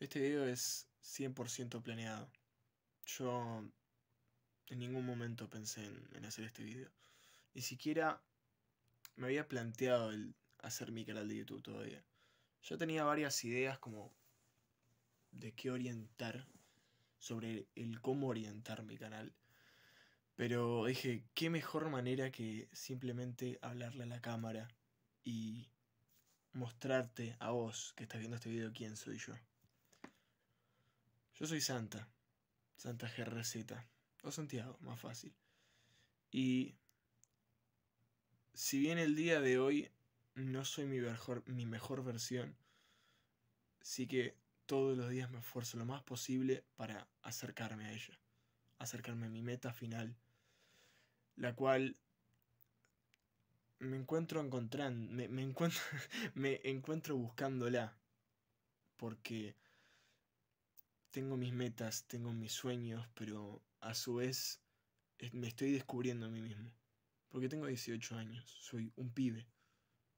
Este video es 100% planeado. Yo en ningún momento pensé en, hacer este video. Ni siquiera me había planteado el hacer mi canal de YouTube todavía. Yo tenía varias ideas como de qué orientar, sobre el cómo orientar mi canal. Pero dije, qué mejor manera que simplemente hablarle a la cámara y mostrarte a vos que estás viendo este video quién soy yo. Yo soy Santa, Santa GRZ, o Santiago, más fácil. Y si bien el día de hoy no soy mi mejor, mi mejor versión, sí que todos los días me esfuerzo lo más posible para acercarme a ella, acercarme a mi meta final, la cual me encuentro encontrando, me encuentro, me encuentro buscándola, porque tengo mis metas, tengo mis sueños, pero a su vez eh, me estoy descubriendo a mí mismo. Porque tengo 18 años, soy un pibe,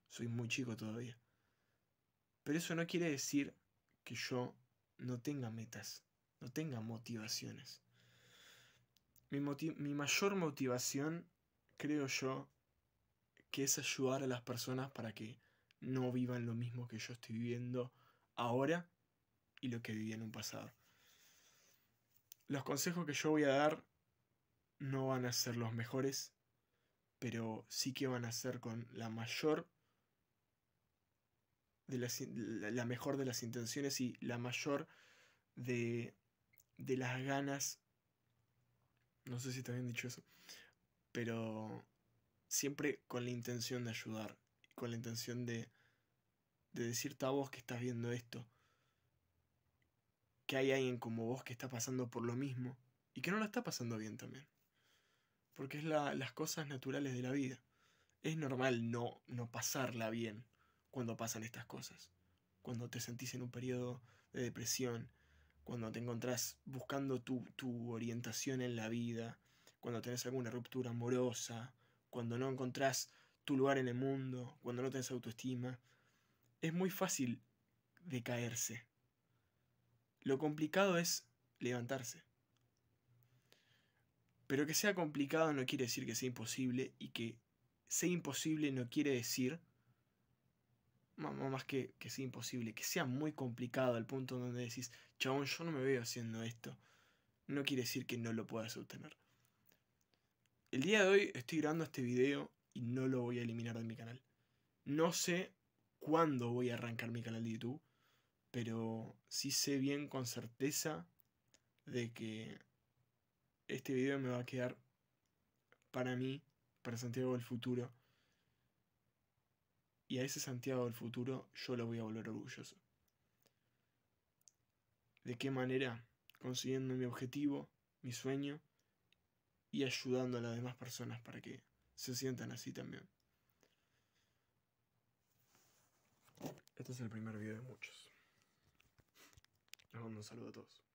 soy muy chico todavía. Pero eso no quiere decir que yo no tenga metas, no tenga motivaciones. Mi, mayor motivación, creo yo, que es ayudar a las personas para que no vivan lo mismo que yo estoy viviendo ahora y lo que viví en un pasado. Los consejos que yo voy a dar no van a ser los mejores, pero sí que van a ser con la mayor de las, la mejor de las intenciones y la mayor de, las ganas. No sé si está bien dicho eso, pero siempre con la intención de ayudar, con la intención de, de decirte a vos que estás viendo esto, que hay alguien como vos que está pasando por lo mismo y que no la está pasando bien también. Porque es las cosas naturales de la vida. Es normal no, no pasarla bien cuando pasan estas cosas. Cuando te sentís en un periodo de depresión, cuando te encontrás buscando tu, tu orientación en la vida, cuando tenés alguna ruptura amorosa, cuando no encontrás tu lugar en el mundo, cuando no tenés autoestima. Es muy fácil decaerse lo complicado es levantarse. Pero que sea complicado no quiere decir que sea imposible y que sea imposible no quiere decir, más que que sea imposible, que sea muy complicado al punto donde decís, chabón, yo no me veo haciendo esto. No quiere decir que no lo puedas obtener. El día de hoy estoy grabando este video y no lo voy a eliminar de mi canal. No sé cuándo voy a arrancar mi canal de YouTube pero sí sé bien con certeza de que este video me va a quedar para mí, para Santiago del futuro. Y a ese Santiago del futuro yo lo voy a volver orgulloso. ¿De qué manera? Consiguiendo mi objetivo, mi sueño y ayudando a las demás personas para que se sientan así también. Este es el primer video de muchos. Un saludo a todos.